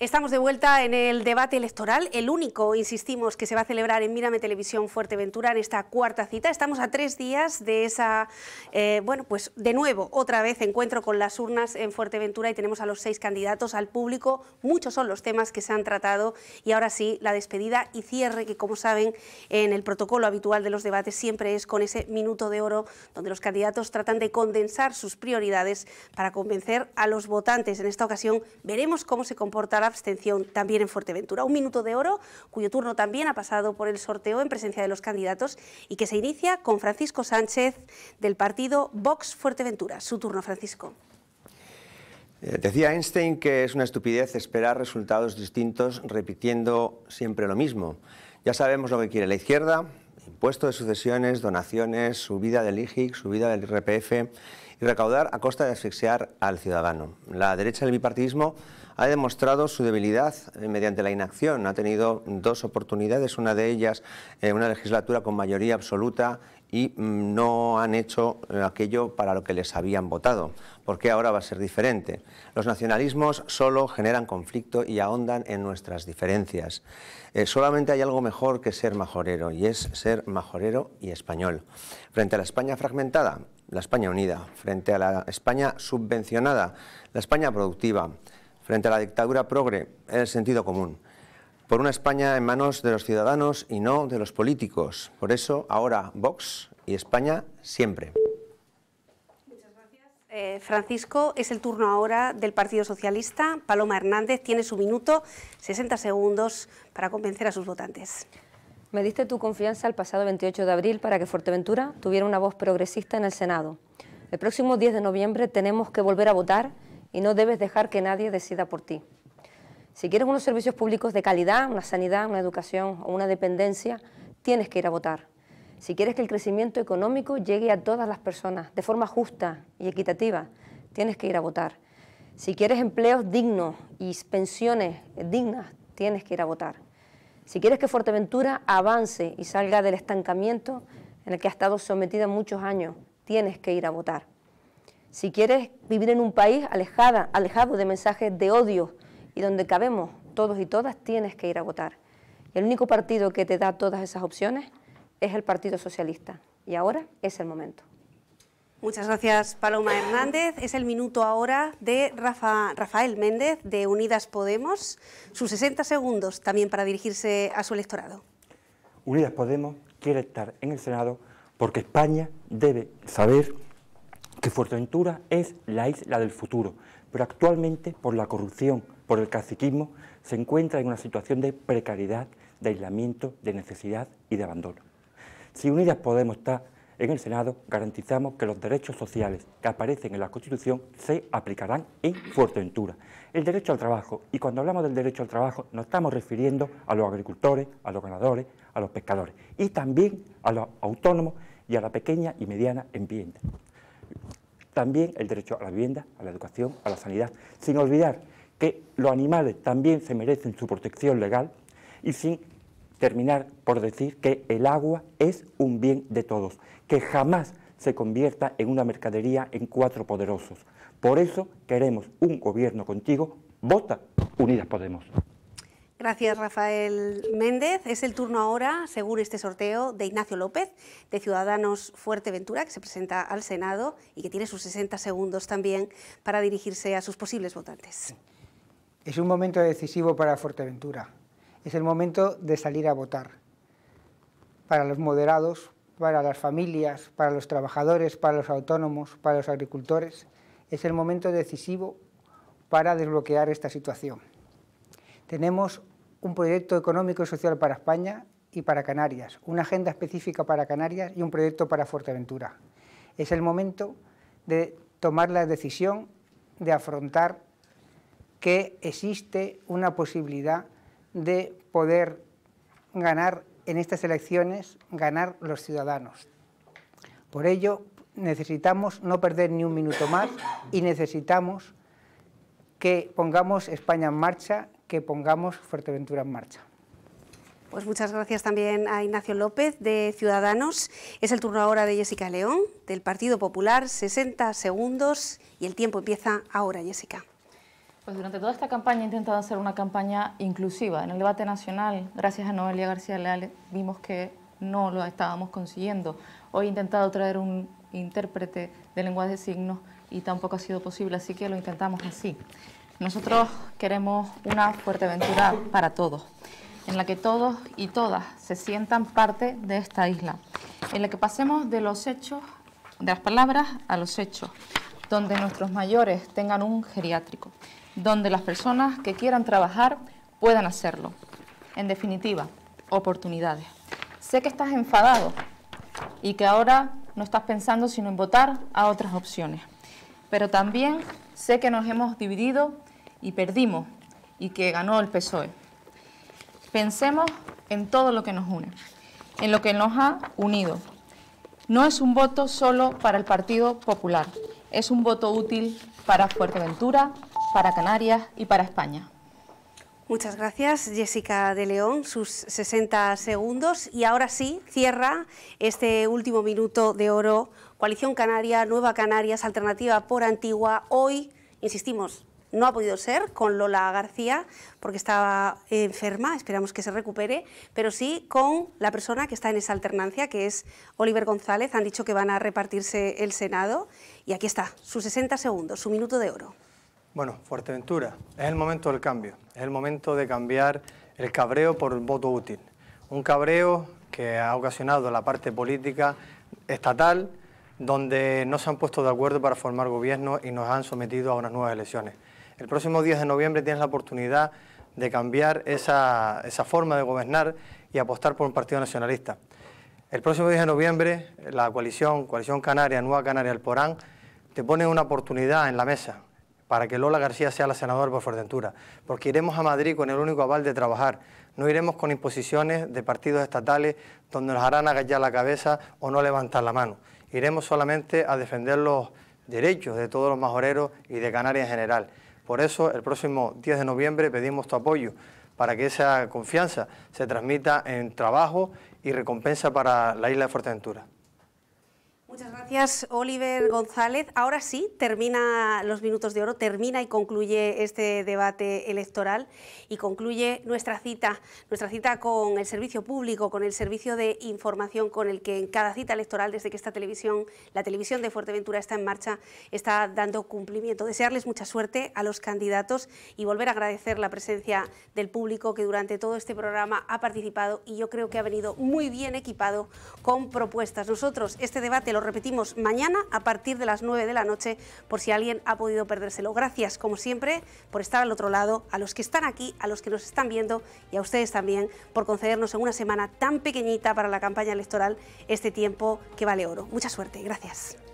Estamos de vuelta en el debate electoral, el único, insistimos, que se va a celebrar en Mírame Televisión Fuerteventura en esta cuarta cita. Estamos a tres días de esa, eh, bueno, pues de nuevo, otra vez encuentro con las urnas en Fuerteventura y tenemos a los seis candidatos al público. Muchos son los temas que se han tratado y ahora sí, la despedida y cierre, que como saben, en el protocolo habitual de los debates siempre es con ese minuto de oro donde los candidatos tratan de condensar sus prioridades para convencer a los votantes. En esta ocasión veremos cómo se comportará abstención también en Fuerteventura. Un minuto de oro, cuyo turno también ha pasado por el sorteo en presencia de los candidatos y que se inicia con Francisco Sánchez del partido Vox Fuerteventura. Su turno, Francisco. Eh, decía Einstein que es una estupidez esperar resultados distintos repitiendo siempre lo mismo. Ya sabemos lo que quiere la izquierda, impuesto de sucesiones, donaciones, subida del IGIC, subida del IRPF y recaudar a costa de asfixiar al ciudadano. La derecha del bipartidismo ha demostrado su debilidad eh, mediante la inacción. Ha tenido dos oportunidades, una de ellas ...en eh, una legislatura con mayoría absoluta y mm, no han hecho eh, aquello para lo que les habían votado, ¿Por qué ahora va a ser diferente. Los nacionalismos solo generan conflicto y ahondan en nuestras diferencias. solamente hay algo mejor que ser majorero, y es ser majorero y español. Frente a la España fragmentada, la España unida, frente a la España subvencionada, la España productiva, frente a la dictadura progre, en el sentido común. Por una España en manos de los ciudadanos y no de los políticos. Por eso, ahora Vox y España siempre. Muchas gracias. Eh, Francisco, es el turno ahora del Partido Socialista. Paloma Hernández tiene su minuto, 60 segundos para convencer a sus votantes. Me diste tu confianza el pasado 28 de abril para que Fuerteventura tuviera una voz progresista en el Senado. El próximo 10 de noviembre tenemos que volver a votar y no debes dejar que nadie decida por ti. Si quieres unos servicios públicos de calidad, una sanidad, una educación o una dependencia, tienes que ir a votar. Si quieres que el crecimiento económico llegue a todas las personas de forma justa y equitativa, tienes que ir a votar. Si quieres empleos dignos y pensiones dignas, tienes que ir a votar. Si quieres que Fuerteventura avance y salga del estancamiento en el que ha estado sometida muchos años, tienes que ir a votar. Si quieres vivir en un país alejado de mensajes de odio y donde cabemos todos y todas, tienes que ir a votar. Y el único partido que te da todas esas opciones es el Partido Socialista. Y ahora es el momento. Muchas gracias, Paloma Hernández. Es el minuto ahora de Rafael Méndez, de Unidas Podemos. Sus 60 segundos también para dirigirse a su electorado. Unidas Podemos quiere estar en el Senado porque España debe saber que Fuerteventura es la isla del futuro, pero actualmente por la corrupción, por el caciquismo, se encuentra en una situación de precariedad, de aislamiento, de necesidad y de abandono. Si Unidas Podemos está en el Senado garantizamos que los derechos sociales que aparecen en la Constitución se aplicarán en Fuerteventura. El derecho al trabajo, y cuando hablamos del derecho al trabajo nos estamos refiriendo a los agricultores, a los ganadores, a los pescadores y también a los autónomos y a la pequeña y mediana vivienda. También el derecho a la vivienda, a la educación, a la sanidad, sin olvidar que los animales también se merecen su protección legal y sin terminar por decir que el agua es un bien de todos, que jamás se convierta en una mercadería en cuatro poderosos. Por eso queremos un gobierno contigo. Vota Unidas Podemos. Gracias, Rafael Méndez. Es el turno ahora, según este sorteo, de Ignacio López, de Ciudadanos Fuerteventura, que se presenta al Senado y que tiene sus 60 segundos también para dirigirse a sus posibles votantes. Es un momento decisivo para Fuerteventura es el momento de salir a votar. Para los moderados, para las familias, para los trabajadores, para los autónomos, para los agricultores, es el momento decisivo para desbloquear esta situación. Tenemos un proyecto económico y social para España y para Canarias, una agenda específica para Canarias y un proyecto para Fuerteventura. Es el momento de tomar la decisión de afrontar que existe una posibilidad de poder ganar en estas elecciones, ganar los ciudadanos. Por ello, necesitamos no perder ni un minuto más y necesitamos que pongamos España en marcha, que pongamos Fuerteventura en marcha. Pues muchas gracias también a Ignacio López de Ciudadanos. Es el turno ahora de Jessica León del Partido Popular. 60 segundos y el tiempo empieza ahora, Jessica. Pues durante toda esta campaña he intentado hacer una campaña inclusiva. En el debate nacional, gracias a Noelia García Leal, vimos que no lo estábamos consiguiendo. Hoy he intentado traer un intérprete de lenguaje de signos y tampoco ha sido posible, así que lo intentamos así. Nosotros queremos una fuerte aventura para todos, en la que todos y todas se sientan parte de esta isla, en la que pasemos de los hechos, de las palabras a los hechos, donde nuestros mayores tengan un geriátrico, donde las personas que quieran trabajar puedan hacerlo. En definitiva, oportunidades. Sé que estás enfadado y que ahora no estás pensando sino en votar a otras opciones, pero también sé que nos hemos dividido y perdimos y que ganó el PSOE. Pensemos en todo lo que nos une, en lo que nos ha unido. No es un voto solo para el Partido Popular, es un voto útil para Fuerteventura, para Canarias y para España. Muchas gracias, Jessica de León, sus 60 segundos. Y ahora sí, cierra este último minuto de oro. Coalición Canaria, Nueva Canarias, Alternativa por Antigua. Hoy, insistimos, no ha podido ser con Lola García porque estaba enferma, esperamos que se recupere, pero sí con la persona que está en esa alternancia, que es Oliver González. Han dicho que van a repartirse el Senado y aquí está, sus 60 segundos, su minuto de oro. Bueno, Fuerteventura, es el momento del cambio, es el momento de cambiar el cabreo por el voto útil. Un cabreo que ha ocasionado la parte política estatal, donde no se han puesto de acuerdo para formar gobierno y nos han sometido a unas nuevas elecciones. El próximo 10 de noviembre tienes la oportunidad de cambiar esa, forma de gobernar y apostar por un partido nacionalista. El próximo 10 de noviembre, la coalición, coalición Canaria, Nueva Canaria, el Porán, te pone una oportunidad en la mesa para que Lola García sea la senadora por Fuerteventura, porque iremos a Madrid con el único aval de trabajar, no iremos con imposiciones de partidos estatales donde nos harán agallar la cabeza o no levantar la mano, iremos solamente a defender los derechos de todos los majoreros y de Canarias en general. Por eso, el próximo 10 de noviembre pedimos tu apoyo para que esa confianza se transmita en trabajo y recompensa para la isla de Fuerteventura. Muchas gracias, Oliver González. Ahora sí, termina los minutos de oro, termina y concluye este debate electoral y concluye nuestra cita, nuestra cita con el servicio público, con el servicio de información con el que en cada cita electoral, desde que esta televisión, la televisión de Fuerteventura está en marcha, está dando cumplimiento. Desearles mucha suerte a los candidatos y volver a agradecer la presencia del público que durante todo este programa ha participado y yo creo que ha venido muy bien equipado con propuestas. Nosotros este debate lo repetimos mañana a partir de las 9 de la noche por si alguien ha podido perdérselo. Gracias, como siempre, por estar al otro lado, a los que están aquí, a los que nos están viendo y a ustedes también por concedernos en una semana tan pequeñita para la campaña electoral este tiempo que vale oro. Mucha suerte. Gracias.